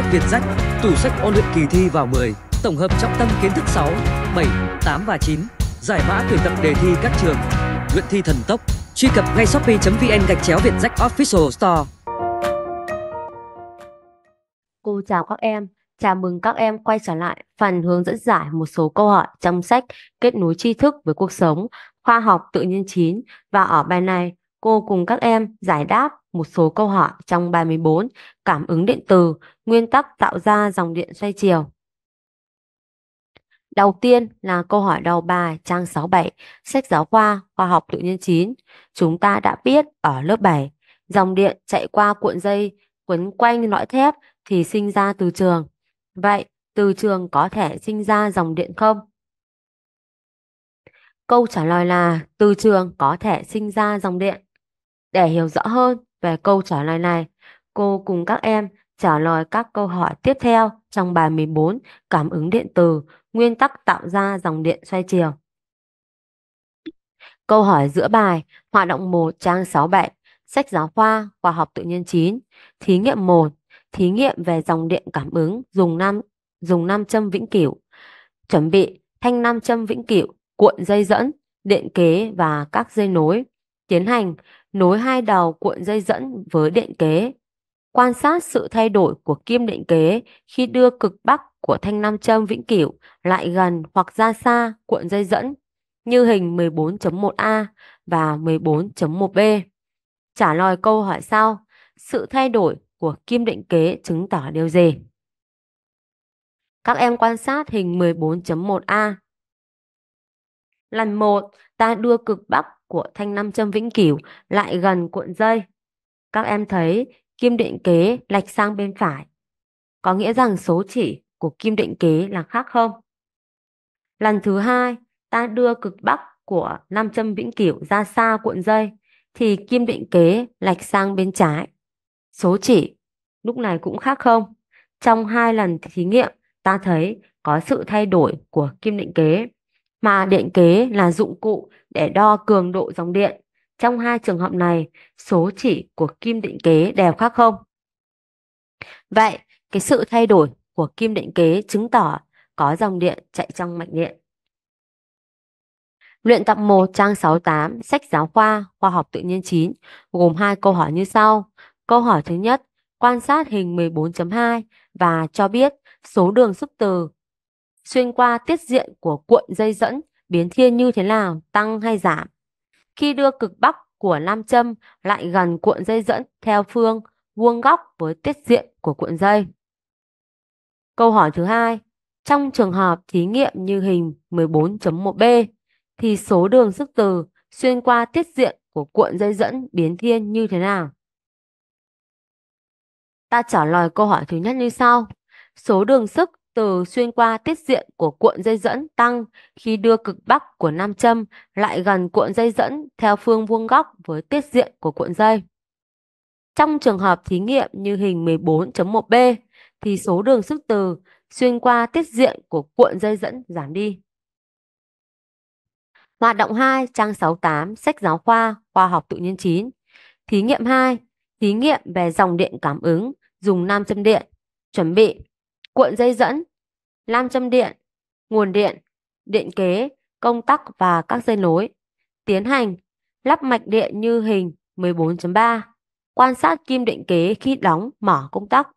sách Việt Sách, tủ sách ôn luyện kỳ thi vào 10, tổng hợp trọng tâm kiến thức 6, 7, 8 và 9, giải mã tuyển tập đề thi các trường, luyện thi thần tốc. Truy cập ngay shopee.vn gạch chéo Việt Sách Official Store. Cô chào các em, chào mừng các em quay trở lại phần hướng dẫn giải một số câu hỏi trong sách Kết nối tri thức với cuộc sống, khoa học tự nhiên 9 và ở bài này cô cùng các em giải đáp một số câu hỏi trong bài 34 cảm ứng điện từ, nguyên tắc tạo ra dòng điện xoay chiều. Đầu tiên là câu hỏi đầu bài trang 67, sách giáo khoa khoa học tự nhiên 9. Chúng ta đã biết ở lớp 7, dòng điện chạy qua cuộn dây quấn quanh lõi thép thì sinh ra từ trường. Vậy, từ trường có thể sinh ra dòng điện không? Câu trả lời là từ trường có thể sinh ra dòng điện. Để hiểu rõ hơn, về câu trả lời này, cô cùng các em trả lời các câu hỏi tiếp theo trong bài 14 Cảm ứng điện từ, nguyên tắc tạo ra dòng điện xoay chiều. Câu hỏi giữa bài, hoạt động 1 trang 67, sách giáo khoa, khoa học tự nhiên 9, thí nghiệm 1, thí nghiệm về dòng điện cảm ứng dùng nam dùng nam châm vĩnh cửu. Chuẩn bị thanh nam châm vĩnh cửu, cuộn dây dẫn, điện kế và các dây nối. Tiến hành nối hai đầu cuộn dây dẫn với điện kế. Quan sát sự thay đổi của kim điện kế khi đưa cực bắc của thanh nam châm vĩnh cửu lại gần hoặc ra xa cuộn dây dẫn như hình 14.1a và 14.1b. Trả lời câu hỏi sau, sự thay đổi của kim định kế chứng tỏ điều gì? Các em quan sát hình 14.1a. Lần 1, ta đưa cực bắc của thanh nam châm vĩnh cửu lại gần cuộn dây. Các em thấy kim định kế lệch sang bên phải. Có nghĩa rằng số chỉ của kim định kế là khác không? Lần thứ hai, ta đưa cực bắc của nam châm vĩnh cửu ra xa cuộn dây thì kim định kế lệch sang bên trái. Số chỉ lúc này cũng khác không? Trong hai lần thí nghiệm, ta thấy có sự thay đổi của kim định kế mà điện kế là dụng cụ để đo cường độ dòng điện. Trong hai trường hợp này, số chỉ của kim định kế đều khác không? Vậy, cái sự thay đổi của kim định kế chứng tỏ có dòng điện chạy trong mạch điện. Luyện tập 1 trang 68 sách giáo khoa khoa học tự nhiên 9 gồm hai câu hỏi như sau. Câu hỏi thứ nhất, quan sát hình 14.2 và cho biết số đường sức từ xuyên qua tiết diện của cuộn dây dẫn biến thiên như thế nào, tăng hay giảm. Khi đưa cực bắc của nam châm lại gần cuộn dây dẫn theo phương vuông góc với tiết diện của cuộn dây. Câu hỏi thứ hai, trong trường hợp thí nghiệm như hình 14.1b thì số đường sức từ xuyên qua tiết diện của cuộn dây dẫn biến thiên như thế nào? Ta trả lời câu hỏi thứ nhất như sau. Số đường sức từ xuyên qua tiết diện của cuộn dây dẫn tăng khi đưa cực bắc của nam châm lại gần cuộn dây dẫn theo phương vuông góc với tiết diện của cuộn dây. Trong trường hợp thí nghiệm như hình 14.1b thì số đường sức từ xuyên qua tiết diện của cuộn dây dẫn giảm đi. Hoạt động 2 trang 68 sách giáo khoa khoa học tự nhiên 9. Thí nghiệm 2 thí nghiệm về dòng điện cảm ứng dùng nam châm điện. Chuẩn bị cuộn dây dẫn, lam châm điện, nguồn điện, điện kế, công tắc và các dây nối. Tiến hành lắp mạch điện như hình 14.3. Quan sát kim điện kế khi đóng mở công tắc.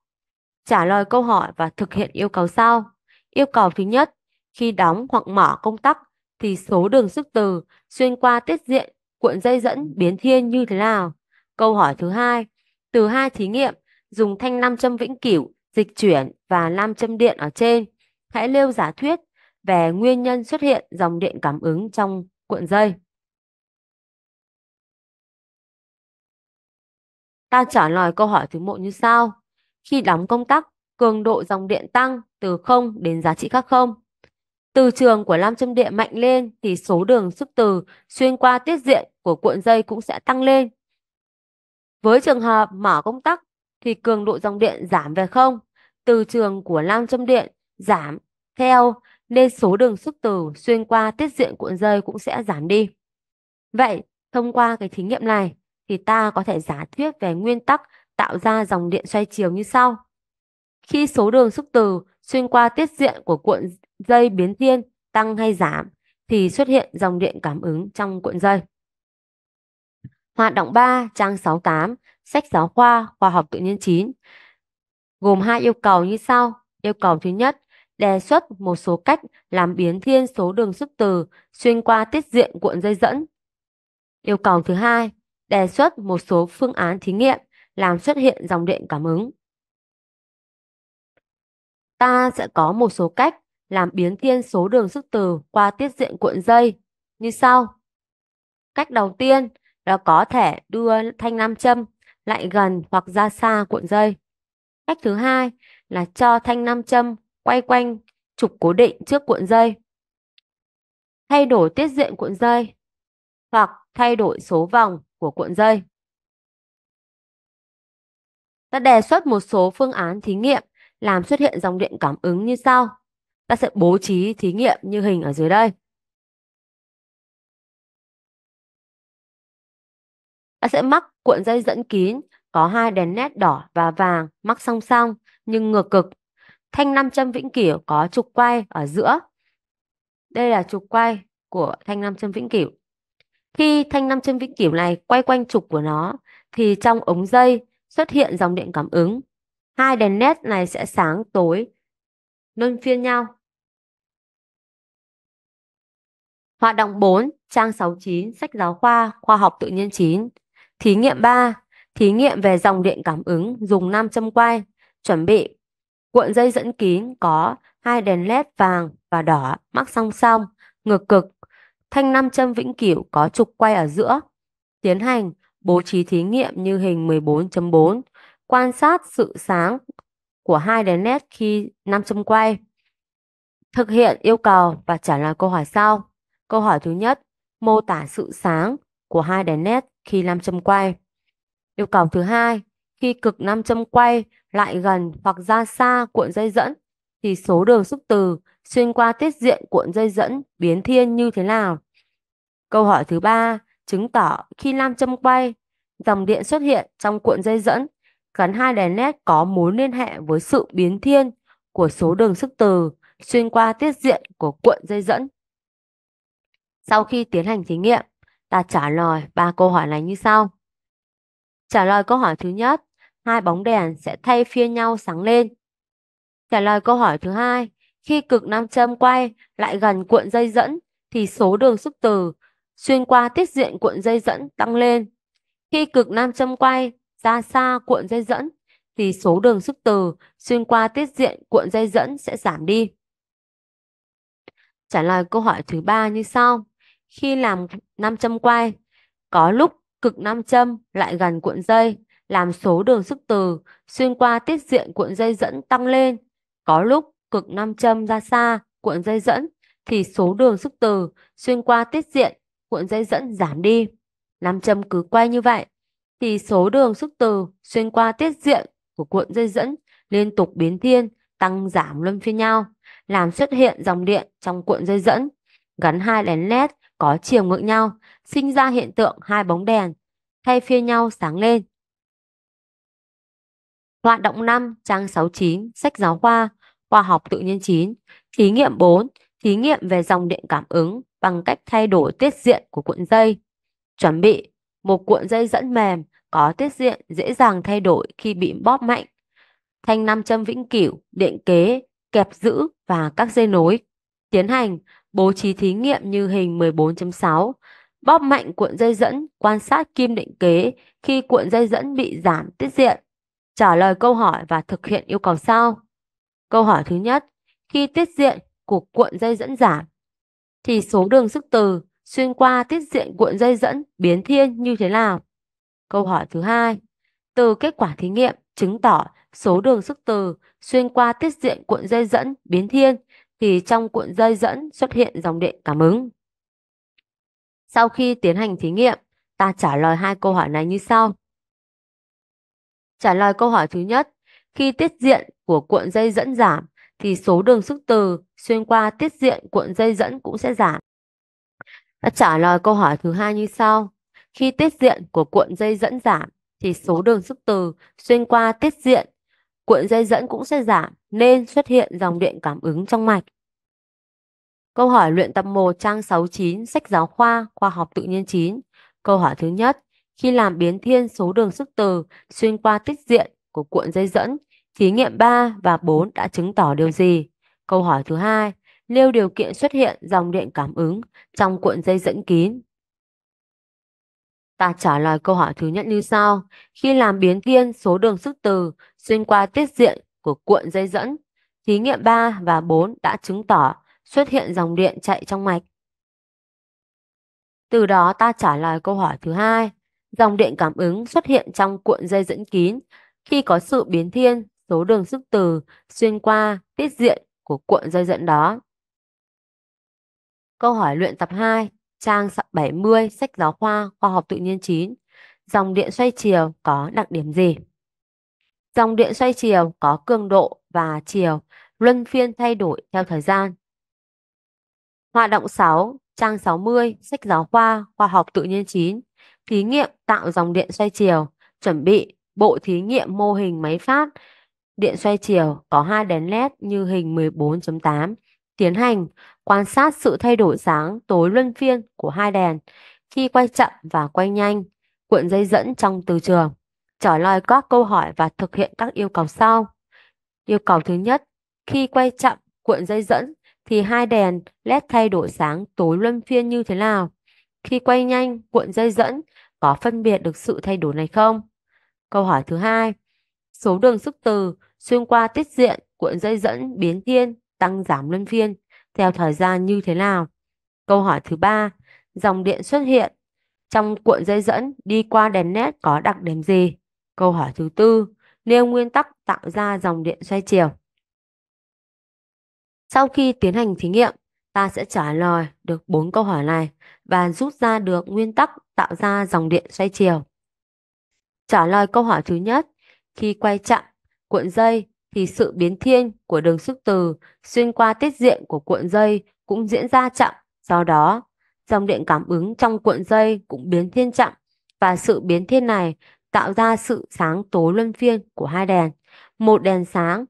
Trả lời câu hỏi và thực hiện yêu cầu sau. Yêu cầu thứ nhất, khi đóng hoặc mở công tắc thì số đường sức từ xuyên qua tiết diện cuộn dây dẫn biến thiên như thế nào? Câu hỏi thứ hai, từ hai thí nghiệm dùng thanh nam châm vĩnh cửu dịch chuyển và nam châm điện ở trên, hãy lưu giả thuyết về nguyên nhân xuất hiện dòng điện cảm ứng trong cuộn dây. Ta trả lời câu hỏi thứ một như sau. Khi đóng công tắc, cường độ dòng điện tăng từ 0 đến giá trị khác không. Từ trường của nam châm điện mạnh lên thì số đường sức từ xuyên qua tiết diện của cuộn dây cũng sẽ tăng lên. Với trường hợp mở công tắc thì cường độ dòng điện giảm về không. Từ trường của nam châm điện giảm theo nên số đường sức từ xuyên qua tiết diện cuộn dây cũng sẽ giảm đi. Vậy, thông qua cái thí nghiệm này thì ta có thể giả thuyết về nguyên tắc tạo ra dòng điện xoay chiều như sau. Khi số đường sức từ xuyên qua tiết diện của cuộn dây biến thiên tăng hay giảm thì xuất hiện dòng điện cảm ứng trong cuộn dây. Hoạt động 3, trang 68 sách giáo khoa khoa học tự nhiên 9 gồm hai yêu cầu như sau. Yêu cầu thứ nhất, đề xuất một số cách làm biến thiên số đường sức từ xuyên qua tiết diện cuộn dây dẫn. Yêu cầu thứ hai, đề xuất một số phương án thí nghiệm làm xuất hiện dòng điện cảm ứng. Ta sẽ có một số cách làm biến thiên số đường sức từ qua tiết diện cuộn dây như sau. Cách đầu tiên là có thể đưa thanh nam châm lại gần hoặc ra xa cuộn dây. Cách thứ hai là cho thanh nam châm quay quanh trục cố định trước cuộn dây. Thay đổi tiết diện cuộn dây hoặc thay đổi số vòng của cuộn dây. Ta đề xuất một số phương án thí nghiệm làm xuất hiện dòng điện cảm ứng như sau. Ta sẽ bố trí thí nghiệm như hình ở dưới đây. Ta sẽ mắc Cuộn dây dẫn kín, có hai đèn nét đỏ và vàng mắc song song nhưng ngược cực. Thanh nam châm vĩnh cửu có trục quay ở giữa. Đây là trục quay của thanh nam châm vĩnh cửu. Khi thanh nam châm vĩnh cửu này quay quanh trục của nó thì trong ống dây xuất hiện dòng điện cảm ứng. Hai đèn nét này sẽ sáng tối luân phiên nhau. Hoạt động 4, trang 69, sách giáo khoa, khoa học tự nhiên 9. Thí nghiệm 3. Thí nghiệm về dòng điện cảm ứng dùng nam châm quay. Chuẩn bị cuộn dây dẫn kín có hai đèn led vàng và đỏ mắc song song, ngược cực. Thanh nam châm vĩnh cửu có trục quay ở giữa. Tiến hành bố trí thí nghiệm như hình 14.4, quan sát sự sáng của hai đèn led khi nam châm quay. Thực hiện yêu cầu và trả lời câu hỏi sau. Câu hỏi thứ nhất, mô tả sự sáng của hai đèn led khi nam châm quay. Yêu cầu thứ hai, khi cực nam châm quay lại gần hoặc ra xa cuộn dây dẫn thì số đường xúc từ xuyên qua tiết diện cuộn dây dẫn biến thiên như thế nào? Câu hỏi thứ ba chứng tỏ khi nam châm quay, dòng điện xuất hiện trong cuộn dây dẫn gắn hai đèn led có mối liên hệ với sự biến thiên của số đường sức từ xuyên qua tiết diện của cuộn dây dẫn. Sau khi tiến hành thí nghiệm, ta trả lời ba câu hỏi này như sau. Trả lời câu hỏi thứ nhất, hai bóng đèn sẽ thay phiên nhau sáng lên. Trả lời câu hỏi thứ hai, khi cực nam châm quay lại gần cuộn dây dẫn thì số đường xúc từ xuyên qua tiết diện cuộn dây dẫn tăng lên. Khi cực nam châm quay ra xa cuộn dây dẫn thì số đường xúc từ xuyên qua tiết diện cuộn dây dẫn sẽ giảm đi. Trả lời câu hỏi thứ ba như sau. Khi làm nam châm quay, có lúc cực nam châm lại gần cuộn dây, làm số đường sức từ xuyên qua tiết diện cuộn dây dẫn tăng lên. Có lúc cực nam châm ra xa, cuộn dây dẫn thì số đường sức từ xuyên qua tiết diện cuộn dây dẫn giảm đi. Nam châm cứ quay như vậy thì số đường sức từ xuyên qua tiết diện của cuộn dây dẫn liên tục biến thiên, tăng giảm luân phiên nhau, làm xuất hiện dòng điện trong cuộn dây dẫn. Gắn hai đèn led có chiều ngược nhau, sinh ra hiện tượng hai bóng đèn thay phiên nhau sáng lên. Hoạt động 5, trang 69, sách giáo khoa, khoa học tự nhiên 9, thí nghiệm 4, thí nghiệm về dòng điện cảm ứng bằng cách thay đổi tiết diện của cuộn dây. Chuẩn bị một cuộn dây dẫn mềm có tiết diện dễ dàng thay đổi khi bị bóp mạnh. Thanh nam châm vĩnh cửu, điện kế, kẹp giữ và các dây nối. Tiến hành bố trí thí nghiệm như hình 14.6. Bóp mạnh cuộn dây dẫn, quan sát kim định kế khi cuộn dây dẫn bị giảm tiết diện. Trả lời câu hỏi và thực hiện yêu cầu sau. Câu hỏi thứ nhất, khi tiết diện của cuộn dây dẫn giảm, thì số đường sức từ xuyên qua tiết diện cuộn dây dẫn biến thiên như thế nào? Câu hỏi thứ hai, từ kết quả thí nghiệm chứng tỏ số đường sức từ xuyên qua tiết diện cuộn dây dẫn biến thiên thì trong cuộn dây dẫn xuất hiện dòng điện cảm ứng. Sau khi tiến hành thí nghiệm, ta trả lời hai câu hỏi này như sau. Trả lời câu hỏi thứ nhất, khi tiết diện của cuộn dây dẫn giảm thì số đường sức từ xuyên qua tiết diện cuộn dây dẫn cũng sẽ giảm. Ta trả lời câu hỏi thứ hai như sau. Khi tiết diện của cuộn dây dẫn giảm thì số đường sức từ xuyên qua tiết diện cuộn dây dẫn cũng sẽ giảm nên xuất hiện dòng điện cảm ứng trong mạch. Câu hỏi luyện tập 1 trang 69 sách giáo khoa khoa học tự nhiên 9. Câu hỏi thứ nhất, khi làm biến thiên số đường sức từ xuyên qua tích diện của cuộn dây dẫn, thí nghiệm 3 và 4 đã chứng tỏ điều gì? Câu hỏi thứ hai, nêu điều kiện xuất hiện dòng điện cảm ứng trong cuộn dây dẫn kín. Ta trả lời câu hỏi thứ nhất như sau. Khi làm biến thiên số đường sức từ xuyên qua tiết diện của cuộn dây dẫn. Thí nghiệm 3 và 4 đã chứng tỏ xuất hiện dòng điện chạy trong mạch. Từ đó ta trả lời câu hỏi thứ hai, dòng điện cảm ứng xuất hiện trong cuộn dây dẫn kín khi có sự biến thiên số đường sức từ xuyên qua tiết diện của cuộn dây dẫn đó. Câu hỏi luyện tập 2, trang 70 sách giáo khoa khoa học tự nhiên 9. Dòng điện xoay chiều có đặc điểm gì? Dòng điện xoay chiều có cường độ và chiều luân phiên thay đổi theo thời gian. Hoạt động 6, trang 60, sách giáo khoa, khoa học tự nhiên 9. Thí nghiệm tạo dòng điện xoay chiều, chuẩn bị bộ thí nghiệm mô hình máy phát điện xoay chiều có hai đèn led như hình 14.8. Tiến hành quan sát sự thay đổi sáng tối luân phiên của hai đèn khi quay chậm và quay nhanh, cuộn dây dẫn trong từ trường trả lời các câu hỏi và thực hiện các yêu cầu sau. Yêu cầu thứ nhất, khi quay chậm cuộn dây dẫn thì hai đèn LED thay đổi sáng tối luân phiên như thế nào? Khi quay nhanh cuộn dây dẫn có phân biệt được sự thay đổi này không? Câu hỏi thứ hai, số đường sức từ xuyên qua tiết diện cuộn dây dẫn biến thiên tăng giảm luân phiên theo thời gian như thế nào? Câu hỏi thứ ba, dòng điện xuất hiện trong cuộn dây dẫn đi qua đèn nét có đặc điểm gì? Câu hỏi thứ tư, nêu nguyên tắc tạo ra dòng điện xoay chiều. Sau khi tiến hành thí nghiệm, ta sẽ trả lời được 4 câu hỏi này và rút ra được nguyên tắc tạo ra dòng điện xoay chiều. Trả lời câu hỏi thứ nhất, khi quay chạm cuộn dây thì sự biến thiên của đường sức từ xuyên qua tiết diện của cuộn dây cũng diễn ra chậm, do đó dòng điện cảm ứng trong cuộn dây cũng biến thiên chậm và sự biến thiên này tạo ra sự sáng tối luân phiên của hai đèn. Một đèn sáng,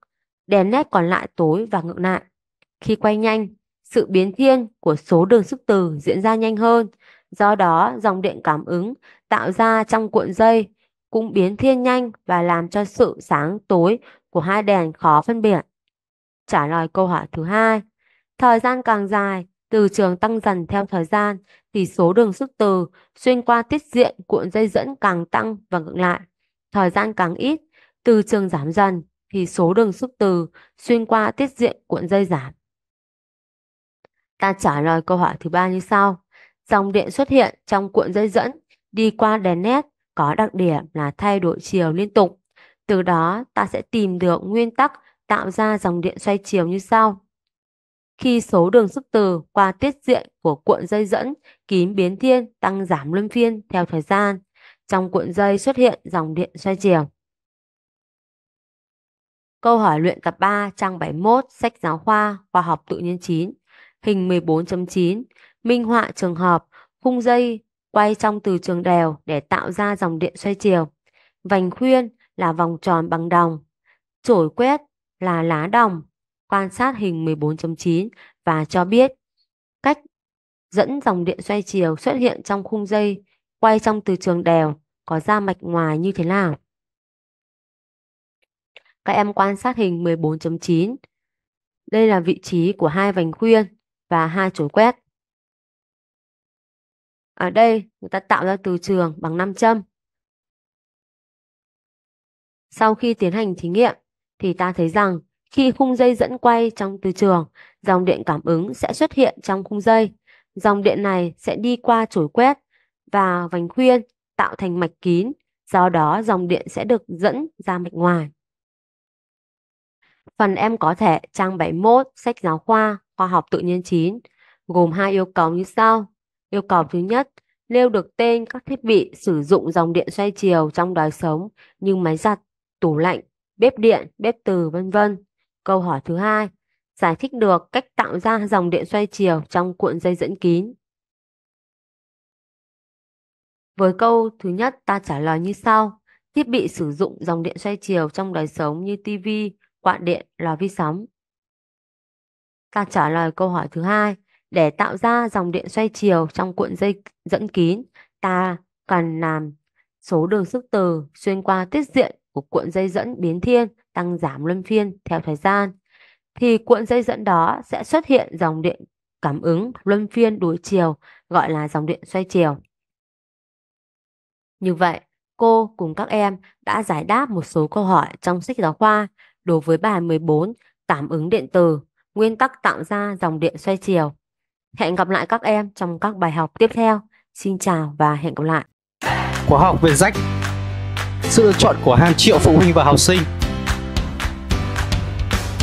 đèn nét còn lại tối và ngược lại. Khi quay nhanh, sự biến thiên của số đường sức từ diễn ra nhanh hơn, do đó dòng điện cảm ứng tạo ra trong cuộn dây cũng biến thiên nhanh và làm cho sự sáng tối của hai đèn khó phân biệt. Trả lời câu hỏi thứ hai, thời gian càng dài, từ trường tăng dần theo thời gian thì số đường sức từ xuyên qua tiết diện cuộn dây dẫn càng tăng và ngược lại. Thời gian càng ít, từ trường giảm dần thì số đường sức từ xuyên qua tiết diện cuộn dây giảm. Ta trả lời câu hỏi thứ ba như sau. Dòng điện xuất hiện trong cuộn dây dẫn đi qua đèn nét có đặc điểm là thay đổi chiều liên tục. Từ đó ta sẽ tìm được nguyên tắc tạo ra dòng điện xoay chiều như sau. Khi số đường sức từ qua tiết diện của cuộn dây dẫn kín biến thiên tăng giảm luân phiên theo thời gian, trong cuộn dây xuất hiện dòng điện xoay chiều. Câu hỏi luyện tập 3 trang 71 sách giáo khoa khoa học tự nhiên 9, hình 14.9, minh họa trường hợp khung dây quay trong từ trường đều để tạo ra dòng điện xoay chiều. Vành khuyên là vòng tròn bằng đồng, chổi quét là lá đồng, quan sát hình 14.9 và cho biết cách dẫn dòng điện xoay chiều xuất hiện trong khung dây quay trong từ trường đèo có ra mạch ngoài như thế nào. Các em quan sát hình 14.9. Đây là vị trí của hai vành khuyên và hai chổi quét. Ở đây người ta tạo ra từ trường bằng 5 châm. Sau khi tiến hành thí nghiệm thì ta thấy rằng khi khung dây dẫn quay trong từ trường, dòng điện cảm ứng sẽ xuất hiện trong khung dây. Dòng điện này sẽ đi qua chổi quét và vành khuyên tạo thành mạch kín, do đó dòng điện sẽ được dẫn ra mạch ngoài. Phần em có thể trang 71 sách giáo khoa khoa học tự nhiên 9 gồm hai yêu cầu như sau. Yêu cầu thứ nhất, nêu được tên các thiết bị sử dụng dòng điện xoay chiều trong đời sống như máy giặt, tủ lạnh, bếp điện, bếp từ vân vân. Câu hỏi thứ hai, giải thích được cách tạo ra dòng điện xoay chiều trong cuộn dây dẫn kín. Với câu thứ nhất ta trả lời như sau. Thiết bị sử dụng dòng điện xoay chiều trong đời sống như TV, quạt điện, lò vi sóng. Ta trả lời câu hỏi thứ hai. Để tạo ra dòng điện xoay chiều trong cuộn dây dẫn kín, ta cần làm số đường sức từ xuyên qua tiết diện của cuộn dây dẫn biến thiên tăng giảm luân phiên theo thời gian thì cuộn dây dẫn đó sẽ xuất hiện dòng điện cảm ứng luân phiên đối chiều gọi là dòng điện xoay chiều. Như vậy, cô cùng các em đã giải đáp một số câu hỏi trong sách giáo khoa đối với bài 14 cảm ứng điện từ, nguyên tắc tạo ra dòng điện xoay chiều. Hẹn gặp lại các em trong các bài học tiếp theo. Xin chào và hẹn gặp lại. Khóa học về rách Sự lựa chọn của hàng triệu phụ huynh và học sinh